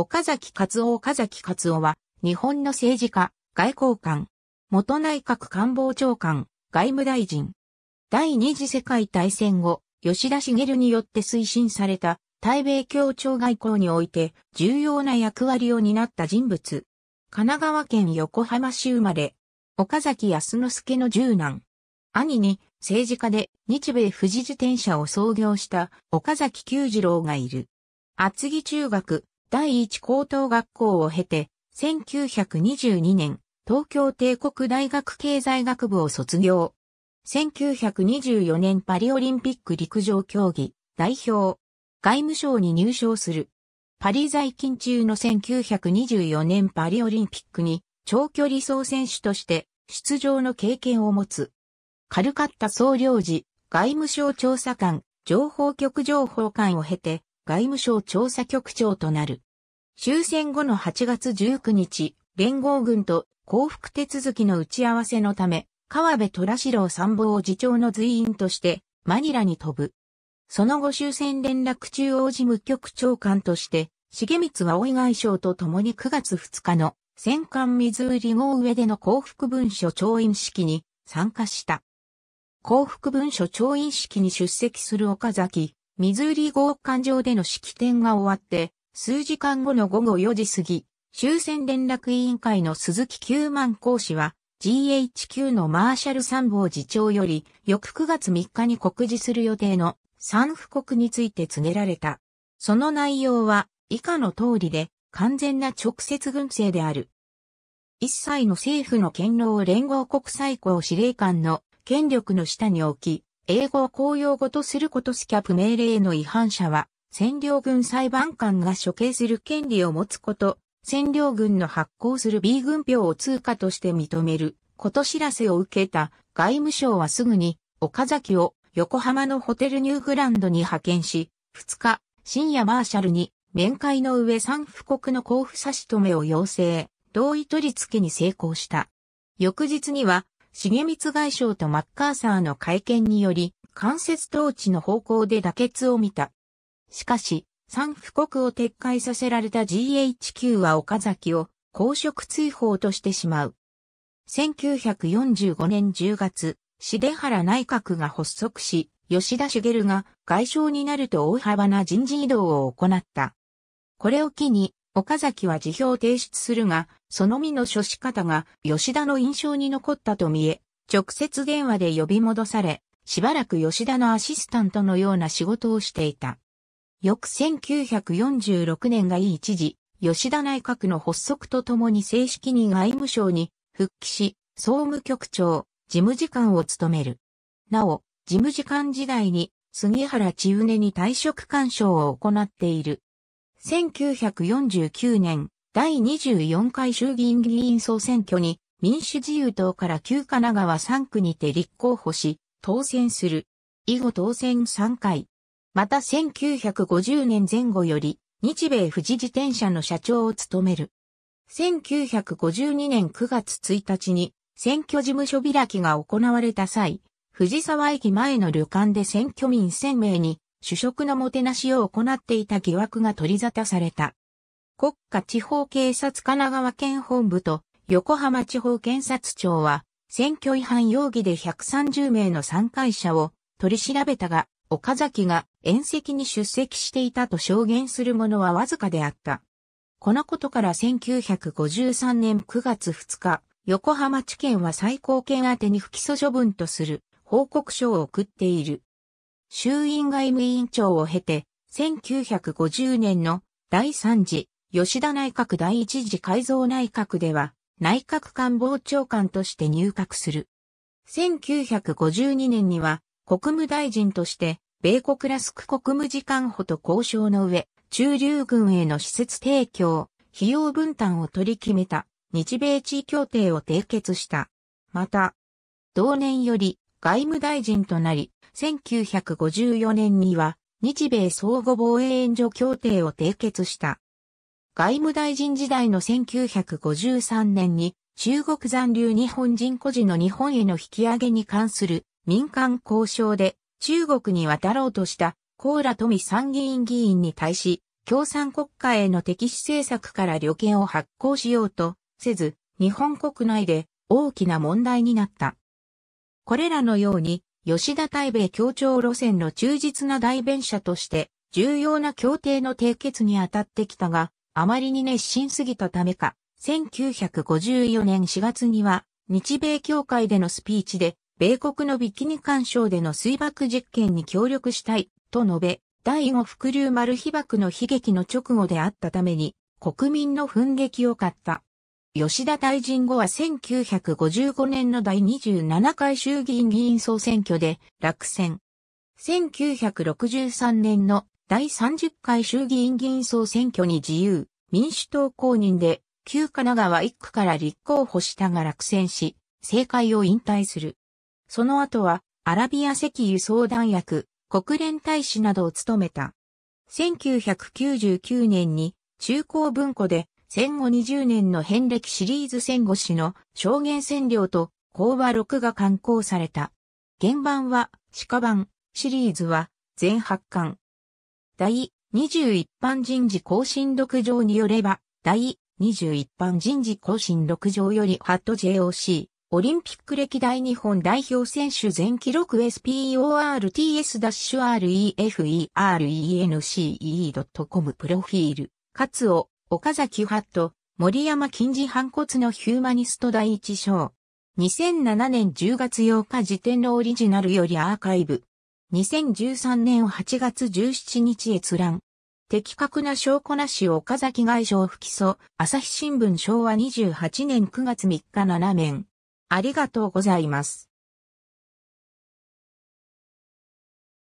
岡崎勝夫岡崎勝夫は、日本の政治家、外交官、元内閣官房長官、外務大臣。第二次世界大戦後、吉田茂によって推進された、対米協調外交において、重要な役割を担った人物。神奈川県横浜市生まれ、岡崎康之助の十男。兄に、政治家で日米富士自転車を創業した岡崎久次郎がいる。厚木中学、第一高等学校を経て、1922年、東京帝国大学経済学部を卒業。1924年パリオリンピック陸上競技代表、外務省に入省する。パリ在勤中の1924年パリオリンピックに長距離総選手として出場の経験を持つ。カルカッタ総領事、外務省調査官、情報局情報官を経て、外務省調査局長となる。終戦後の8月19日、連合軍と降伏手続きの打ち合わせのため、川辺虎四郎参謀を次長の随員としてマニラに飛ぶ。その後終戦連絡中央事務局長官として、重光は大外相と共に9月2日の戦艦水売り号上での降伏文書調印式に参加した。降伏文書調印式に出席する岡崎、ミズーリ合艦上での式典が終わって、数時間後の午後4時過ぎ、終戦連絡委員会の鈴木九万講師は、GHQ のマーシャル参謀次長より、翌9月3日に告示する予定の三布告について告げられた。その内容は、以下の通りで、完全な直接軍政である。一切の政府の権牢を連合国最高司令官の権力の下に置き、英語を公用語とすることスキャップ命令の違反者は、占領軍裁判官が処刑する権利を持つこと、占領軍の発行する B 軍票を通貨として認める、こと知らせを受けた外務省はすぐに、岡崎を横浜のホテルニューグランドに派遣し、2日、深夜マーシャルに面会の上三府国の交付差し止めを要請、同意取り付けに成功した。翌日には重光外相とマッカーサーの会見により、間接統治の方向で妥結を見た。しかし、三布国を撤回させられた GHQ は岡崎を公職追放としてしまう。1945年10月、重原内閣が発足し、吉田茂が外相になると大幅な人事異動を行った。これを機に岡崎は辞表を提出するが、その身の処し方が吉田の印象に残ったと見え、直接電話で呼び戻され、しばらく吉田のアシスタントのような仕事をしていた。翌1946年が一時、吉田内閣の発足とともに正式に外務省に復帰し、総務局長、事務次官を務める。なお、事務次官時代に杉原千畝に退職干渉を行っている。1949年、第24回衆議院議員総選挙に民主自由党から旧神奈川3区にて立候補し、当選する。以後当選3回。また1950年前後より、日米富士自転車の社長を務める。1952年9月1日に選挙事務所開きが行われた際、藤沢駅前の旅館で選挙民1000名に主食のもてなしを行っていた疑惑が取り沙汰された。国家地方警察神奈川県本部と横浜地方検察庁は、選挙違反容疑で130名の参会者を取り調べたが、岡崎が宴席に出席していたと証言するものはわずかであった。このことから1953年9月2日、横浜地検は最高検宛に不起訴処分とする報告書を送っている。衆院外務委員長を経て、1950年の第3次吉田内閣第1次改造内閣では内閣官房長官として入閣する。1952年には国務大臣として米国ラスク国務次官補と交渉の上、中流軍への施設提供、費用分担を取り決めた日米地位協定を締結した。また、同年より外務大臣となり、1954年には日米相互防衛援助協定を締結した。外務大臣時代の1953年に中国残留日本人孤児の日本への引き上げに関する民間交渉で中国に渡ろうとしたコーラ富参議院議員に対し共産国家への敵視政策から旅券を発行しようとせず日本国内で大きな問題になった。これらのように、吉田大米協調路線の忠実な代弁者として、重要な協定の締結に当たってきたが、あまりに熱心すぎたためか、1954年4月には、日米協会でのスピーチで、米国のビキニ干渉での水爆実験に協力したい、と述べ、第五伏流丸被爆の悲劇の直後であったために、国民の憤激を買った。吉田大臣後は1955年の第27回衆議院議員総選挙で落選。1963年の第30回衆議院議員総選挙に自由、民主党公認で、旧神奈川1区から立候補したが落選し、政界を引退する。その後は、アラビア石油相談役、国連大使などを務めた。1999年に中高文庫で戦後20年の変歴シリーズ戦後史の証言占領と講話録が刊行された。原版は鹿版、シリーズは全八巻。第2 1一般人事更新録上によれば、第2 1一般人事更新録上よりハット JOC、オリンピック歴代日本代表選手全記録 SPORTS-REFERENCE.com プロフィール、ツオ。岡崎ハット、森山金次反骨のヒューマニスト第一章。2007年10月8日時点のオリジナルよりアーカイブ。2013年8月17日閲覧。的確な証拠なし岡崎外相不起訴、朝日新聞昭和28年9月3日7面。ありがとうございます。